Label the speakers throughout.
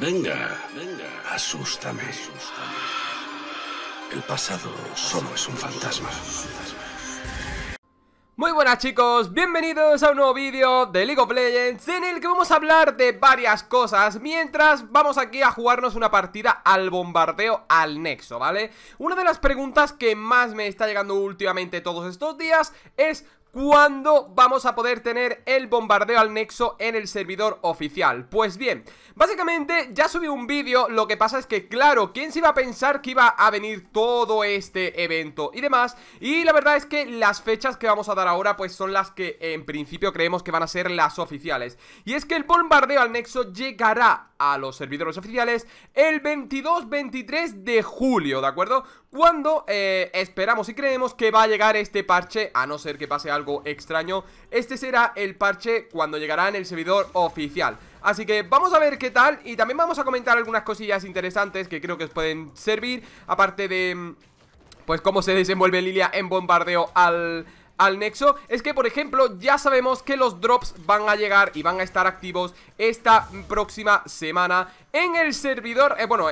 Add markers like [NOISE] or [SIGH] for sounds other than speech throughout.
Speaker 1: Venga, venga, asústame. El pasado solo es un fantasma. Muy buenas chicos, bienvenidos a un nuevo vídeo de League of Legends en el que vamos a hablar de varias cosas mientras vamos aquí a jugarnos una partida al bombardeo al nexo, ¿vale? Una de las preguntas que más me está llegando últimamente todos estos días es ¿Cuándo vamos a poder tener el bombardeo al nexo en el servidor oficial? Pues bien, básicamente ya subí un vídeo, lo que pasa es que claro, ¿quién se iba a pensar que iba a venir todo este evento y demás? Y la verdad es que las fechas que vamos a dar ahora pues son las que en principio creemos que van a ser las oficiales Y es que el bombardeo al nexo llegará a los servidores oficiales el 22-23 de julio, ¿de acuerdo? Cuando eh, esperamos y creemos que va a llegar este parche, a no ser que pase algo extraño, este será el parche cuando llegará en el servidor oficial. Así que vamos a ver qué tal y también vamos a comentar algunas cosillas interesantes que creo que os pueden servir, aparte de... Mm, pues cómo se desenvuelve Lilia en bombardeo al al nexo es que, por ejemplo, ya sabemos que los drops van a llegar y van a estar activos esta próxima semana en el servidor, eh, bueno,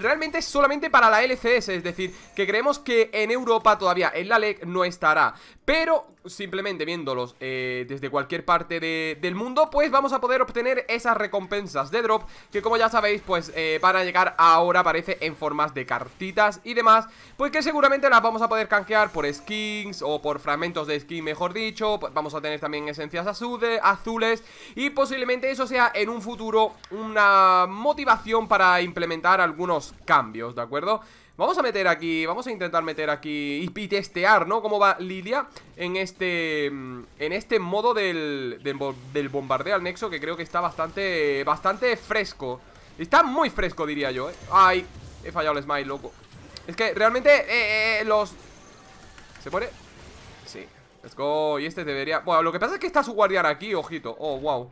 Speaker 1: realmente solamente para la LCS, es decir, que creemos que en Europa todavía en la LEC no estará, pero simplemente viéndolos eh, desde cualquier parte del mundo, pues vamos a poder obtener esas recompensas de drop que como ya sabéis, pues eh, van a llegar ahora, parece, en formas de cartitas y demás, pues que seguramente las vamos a poder canjear por skins o por fragmentos de skin, mejor dicho, pues vamos a tener también esencias azules y posiblemente eso sea en un futuro una motivación para implementar algunos cambios, ¿de acuerdo? Vamos a meter aquí, vamos a intentar meter aquí y testear, ¿no? Cómo va Lidia en este mm, en este modo del, del, bombardeo al nexo que creo que está bastante, bastante fresco Está muy fresco, diría yo, ¿eh? Ay, he fallado el smile loco Es que realmente eh, eh, eh, los... ¿Se muere? Sí, let's go, y este debería... Bueno, lo que pasa es que está su guardián aquí, ojito Oh, wow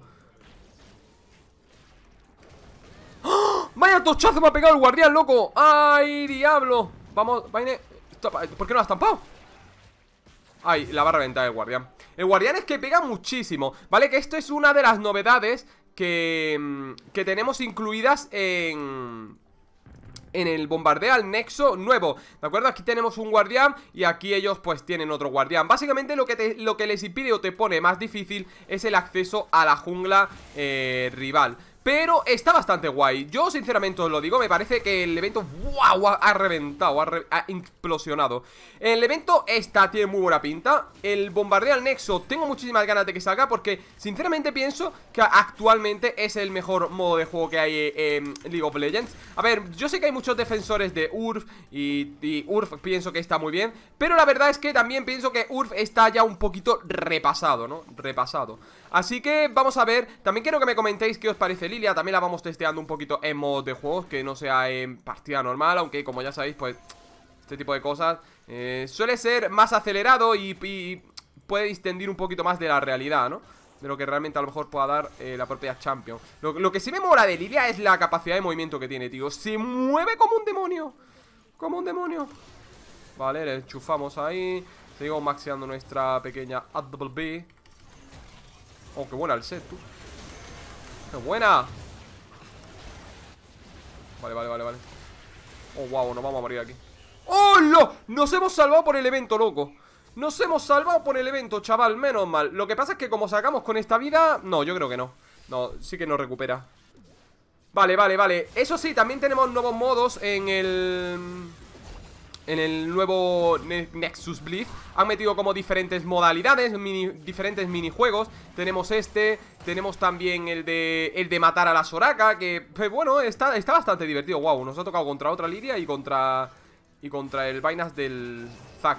Speaker 1: ¡Vaya tochazo me ha pegado el guardián, loco! ¡Ay, diablo! Vamos, Vaine. ¿Por qué no la has tampado? Ay, la barra a reventar el guardián El guardián es que pega muchísimo Vale, que esto es una de las novedades Que, mm, que tenemos incluidas en... En el bombardeo al nexo nuevo ¿De acuerdo? Aquí tenemos un guardián Y aquí ellos pues tienen otro guardián Básicamente lo que, lo que les impide o te pone más difícil Es el acceso a la jungla eh, rival pero está bastante guay Yo sinceramente os lo digo, me parece que el evento ¡Wow! Ha, reventado, ha, implosionado El evento está, tiene muy buena pinta El bombardeo al nexo Tengo muchísimas ganas de que salga porque sinceramente pienso que actualmente es el mejor modo de juego que hay eh, en League of Legends A ver, yo sé que hay muchos defensores de URF y, URF pienso que está muy bien Pero la verdad es que también pienso que URF está ya un poquito repasado, ¿no? Repasado Así que vamos a ver, también quiero que me comentéis qué os parece Lilia También la vamos testeando un poquito en modo de juego que no sea en partida normal aunque como ya sabéis, pues este tipo de cosas eh, suele ser más acelerado y, puede distendir un poquito más de la realidad, ¿no? De lo que realmente a lo mejor pueda dar eh, la propia Champion lo, que sí me mola de Lidia es la capacidad de movimiento que tiene, tío Se mueve como un demonio Como un demonio Vale, le enchufamos ahí Seguimos maxeando nuestra pequeña AWB Oh, qué buena el set, tú Qué buena Vale, vale, vale, vale Oh, wow, nos vamos a morir aquí ¡Oh, no! Nos hemos salvado por el evento, loco Nos hemos salvado por el evento, chaval Menos mal Lo que pasa es que como sacamos con esta vida No, yo creo que no No, sí que nos recupera Vale, vale, vale Eso sí, también tenemos nuevos modos en el en el nuevo Nexus Blitz han metido como diferentes modalidades, diferentes minijuegos. Tenemos este, tenemos también el de el de matar a la Soraka, que pues, bueno, está, está bastante divertido. Wow, nos ha tocado contra otra Lidia y contra y contra el Vainas del Zack.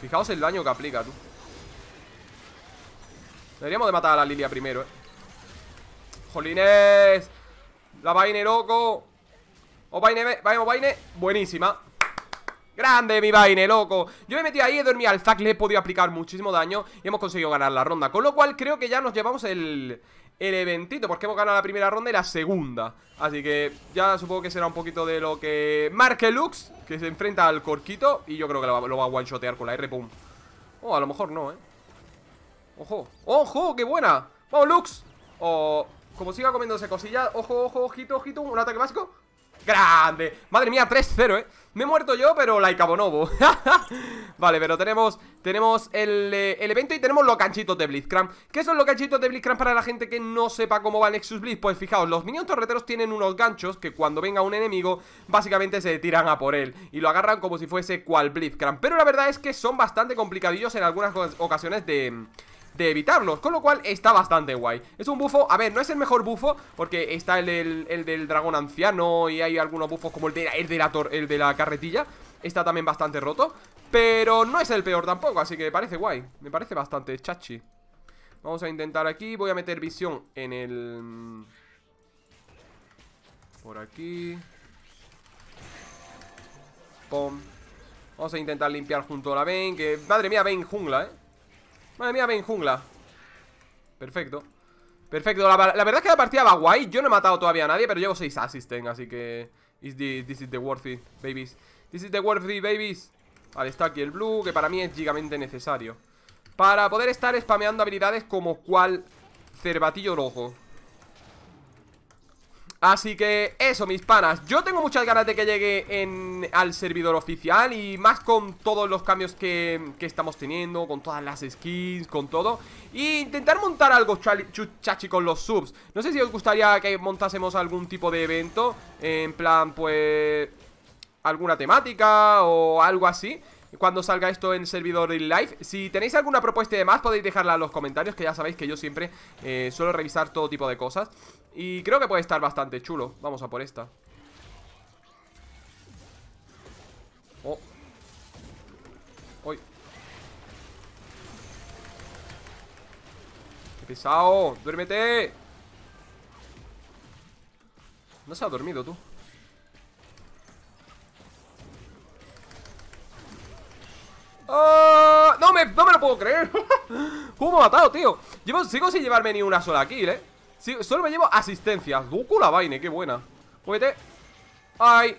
Speaker 1: Fijaos el daño que aplica, tú. Deberíamos de matar a la Lilia primero, eh. ¡Jolines! ¡La vaina, loco! Obaine, vaya Obaine Buenísima Grande mi vaine, loco Yo me he ahí, he dormido al zack, le he podido aplicar muchísimo daño Y hemos conseguido ganar la ronda Con lo cual creo que ya nos llevamos el, el eventito Porque hemos ganado la primera ronda y la segunda Así que ya supongo que será un poquito de lo que... Marque Lux, que se enfrenta al Corquito Y yo creo que lo va, a one-shotear con la R, pum Oh, a lo mejor no, eh Ojo, ojo, qué buena Vamos Lux O... como siga comiéndose cosilla, Ojo, ojo, ojito, ojito Un ataque básico Grande Madre mía, 3-0, eh me he muerto yo, pero like Bonobo [LAUGHS] Vale, pero tenemos tenemos eh, el, evento y tenemos los ganchitos de Blitzcrank ¿Qué son los ganchitos de Blitzcrank para la gente que no sepa cómo va Nexus Blitz? Pues fijaos, los minions torreteros tienen unos ganchos que cuando venga un enemigo Básicamente se tiran a por él y lo agarran como si fuese cual Blitzcrank Pero la verdad es que son bastante complicadillos en algunas ocasiones de de evitarlos Con lo cual está bastante guay Es un bufo, a ver, no es el mejor bufo Porque está el del, dragón anciano Y hay algunos bufos como el de la, el de el de la carretilla Está también bastante roto Pero no es el peor tampoco, así que me parece guay Me parece bastante chachi Vamos a intentar aquí, voy a meter visión en el... Por aquí Vamos a intentar limpiar junto a la Vayne Que, madre mía, Vayne jungla, eh Madre mía, ven, jungla Perfecto Perfecto, la, verdad es que la partida va guay Yo no he matado todavía a nadie, pero llevo 6 assisten Así que... this is the worthy, babies This is the worthy, babies Vale, está aquí el blue, que para mí es gigamente necesario Para poder estar spameando habilidades como cual cerbatillo rojo Así que eso, mis panas Yo tengo muchas ganas de que llegue en, al servidor oficial Y más con todos los cambios que, estamos teniendo Con todas las skins, con todo Y intentar montar algo chuchachi con los subs No sé si os gustaría que montásemos algún tipo de evento En plan, pues... Alguna temática o algo así cuando salga esto en servidor in live. Si tenéis alguna propuesta de más, podéis dejarla en los comentarios, que ya sabéis que yo siempre eh, suelo revisar todo tipo de cosas. Y creo que puede estar bastante chulo Vamos a por esta Oh Uy Qué pesado Duérmete No se ha dormido tú ¡Oh! No me, no me lo puedo creer ¿Cómo [LAUGHS] matado, tío? sigo sin llevarme ni una sola kill, eh solo me llevo asistencia. Goku la vaina, qué buena. puede ¡Ay!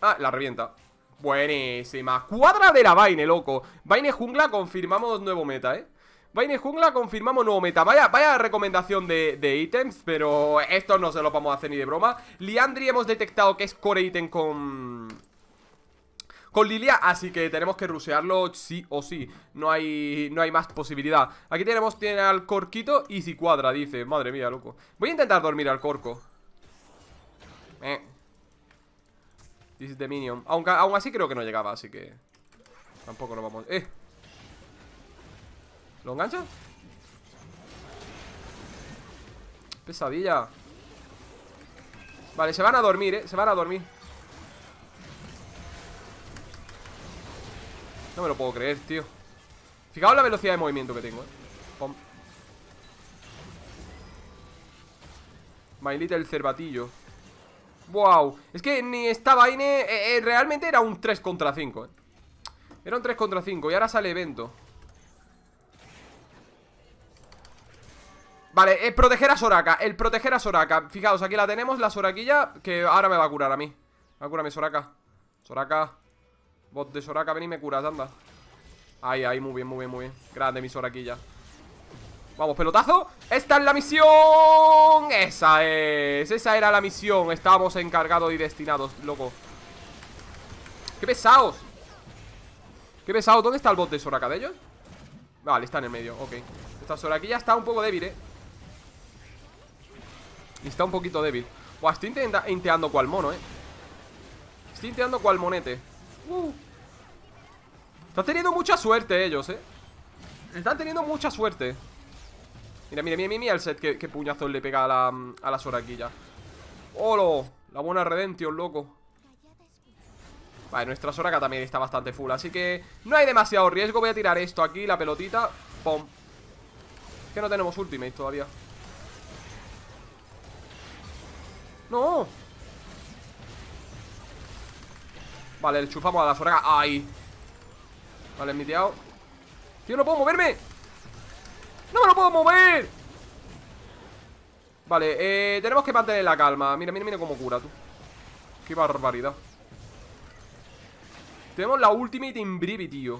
Speaker 1: Ah, la revienta. Buenísima. Cuadra de la vaina, loco. Vaine jungla, confirmamos nuevo meta, ¿eh? Vaine jungla, confirmamos nuevo meta. Vaya, vaya recomendación de, de ítems, pero esto no se lo vamos a hacer ni de broma. Liandri hemos detectado que es core ítem con con Lilia, así que tenemos que rusearlo sí o sí. No hay, no hay más posibilidad. Aquí tenemos, tiene al corquito y si cuadra, dice. Madre mía, loco. Voy a intentar dormir al corco. Eh. This is the minion. Aunque, aún así creo que no llegaba, así que... Tampoco lo vamos... ¡Eh! ¿Lo engancha? Pesadilla Vale, se van a dormir, eh Se van a dormir No me lo puedo creer, tío Fijaos la velocidad de movimiento que tengo, eh My little cervatillo Wow, es que ni esta vaina eh, eh, Realmente era un 3 contra 5 eh. Era un 3 contra 5 Y ahora sale evento Vale, el proteger a Soraka El proteger a Soraka Fijaos, aquí la tenemos, la Soraquilla Que ahora me va a curar a mí va a curar a mi Soraka Soraka Bot de Soraka, ven y me curas, anda Ahí, ahí, muy bien, muy bien, muy bien Grande mi Soraquilla Vamos, pelotazo Esta es la misión Esa es Esa era la misión estábamos encargados y destinados, loco ¡Qué pesados! ¡Qué pesados! ¿Dónde está el bot de Soraka de ellos? Vale, está en el medio, ok Esta Soraquilla está un poco débil, eh está un poquito débil Buah, estoy inteando cual mono, eh Estoy inteando cual monete están teniendo mucha suerte ellos, eh Están teniendo mucha suerte Mira, mira, mira, mira el set que, puñazón le pega a la, a la Soraquilla ¡Holo! La buena Redemption, loco Vale, nuestra Soraka también está bastante full Así que no hay demasiado riesgo Voy a tirar esto aquí, la pelotita ¡Pum! que no tenemos ultimate todavía ¡No! Vale, le chufamos a la zorra ¡Ay! Vale, miteado. ¡Tío, no puedo moverme! ¡No me lo puedo mover! Vale, eh, tenemos que mantener la calma. Mira, mira, mira cómo cura, tú. Qué barbaridad. Tenemos la Ultimate en breve, tío.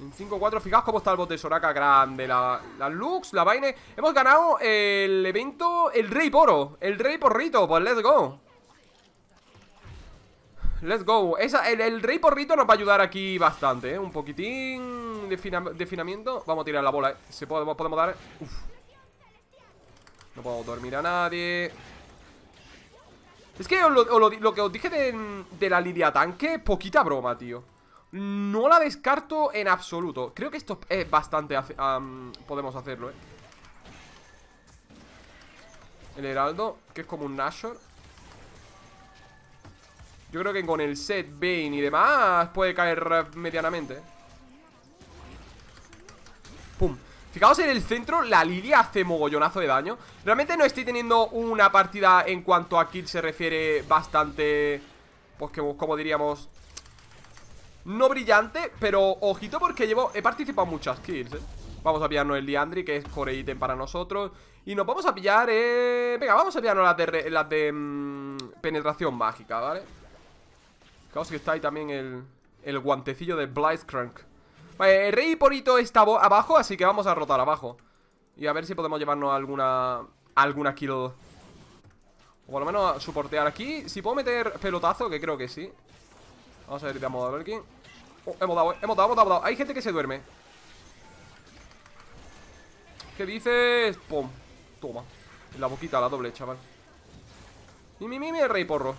Speaker 1: En 5-4, fijaos cómo está el bote de Soraka grande. La, la Lux, la vaina Hemos ganado el evento, el Rey Poro. El Rey Porrito, pues let's go. Let's go el, rey porrito nos va a ayudar aquí bastante, ¿eh? Un poquitín de, finamiento Vamos a tirar la bola, ¿eh? Se podemos, podemos dar... Uf. No puedo dormir a nadie Es que lo, que os dije de, la lidia tanque Poquita broma, tío No la descarto en absoluto Creo que esto es bastante... podemos hacerlo, ¿eh? El heraldo, que es como un Nashor yo creo que con el set, Bane y demás puede caer medianamente. Pum. Fijaos en el centro, la Lidia hace mogollonazo de daño. Realmente no estoy teniendo una partida en cuanto a kills se refiere bastante... Pues que, como diríamos... No brillante, pero ojito porque llevo... He participado en muchas kills, eh. Vamos a pillarnos el liandri que es core ítem para nosotros Y nos vamos a pillar, eh... Venga, vamos a pillarnos las de, las de mm, penetración mágica, ¿vale? Fijaos que está ahí también el, el guantecillo de Blitzcrank Vale, el eh, Rey Porito está abajo, así que vamos a rotar abajo Y a ver si podemos llevarnos alguna... Alguna kill O por lo menos soportear aquí Si puedo meter pelotazo, que creo que sí Vamos a ver si oh, hemos a ver aquí hemos dado, hemos dado, hemos dado, Hay gente que se duerme ¿Qué dices? Pum Toma En la boquita, la doble, chaval Mi, mi, mi, el rey porro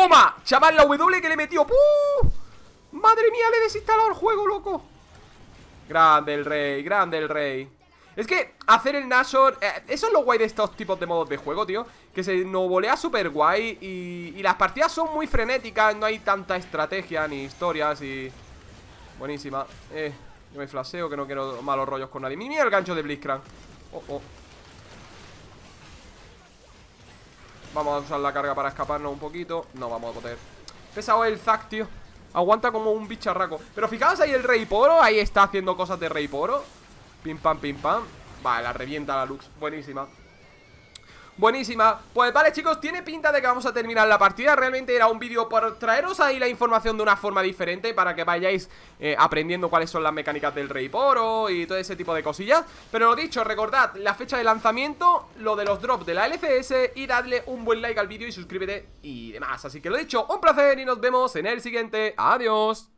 Speaker 1: ¡Toma! Chaval, la W que le metió ¡Puh! ¡Madre mía! Le he desinstalado el juego, loco Grande el rey, grande el rey Es que hacer el Nashor eh, Eso es lo guay de estos tipos de modos de juego, tío Que se volea súper guay y, las partidas son muy frenéticas No hay tanta estrategia ni historias y... Buenísima Eh, yo me flaseo, que no quiero malos rollos con nadie Mira el gancho de Blitzcrank Oh, oh Vamos a usar la carga para escaparnos un poquito No vamos a poder Pesado el Zac, tío Aguanta como un bicharraco Pero fijaos ahí el Rey Poro Ahí está haciendo cosas de Rey Poro Pim pam, pim pam Vale, la revienta la Lux Buenísima buenísima Pues vale chicos, tiene pinta de que vamos a terminar la partida Realmente era un vídeo por traeros ahí la información de una forma diferente Para que vayáis eh, aprendiendo cuáles son las mecánicas del Rey Poro y todo ese tipo de cosillas Pero lo dicho, recordad la fecha de lanzamiento, lo de los drops de la LCS Y dadle un buen like al vídeo y suscríbete y demás Así que lo dicho, un placer y nos vemos en el siguiente Adiós